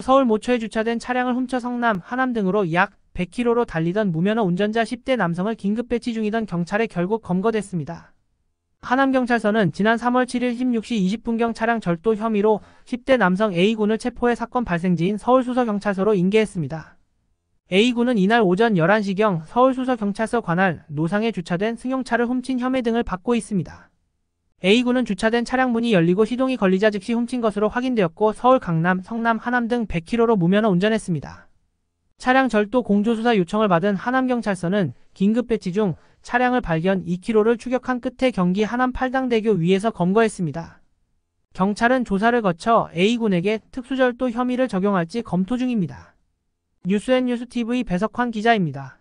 서울 모처에 주차된 차량을 훔쳐 성남, 하남 등으로 약 100km로 달리던 무면허 운전자 10대 남성을 긴급 배치 중이던 경찰에 결국 검거됐습니다. 하남경찰서는 지난 3월 7일 16시 20분경 차량 절도 혐의로 10대 남성 A군을 체포해 사건 발생지인 서울수서경찰서로 인계했습니다. A군은 이날 오전 11시경 서울수서경찰서 관할 노상에 주차된 승용차를 훔친 혐의 등을 받고 있습니다. A군은 주차된 차량 문이 열리고 시동이 걸리자 즉시 훔친 것으로 확인되었고 서울 강남, 성남, 하남 등 100km로 무면허 운전했습니다. 차량 절도 공조수사 요청을 받은 하남경찰서는 긴급 배치 중 차량을 발견 2km를 추격한 끝에 경기 하남 팔당대교 위에서 검거했습니다. 경찰은 조사를 거쳐 A군에게 특수절도 혐의를 적용할지 검토 중입니다. 뉴스앤뉴스TV 배석환 기자입니다.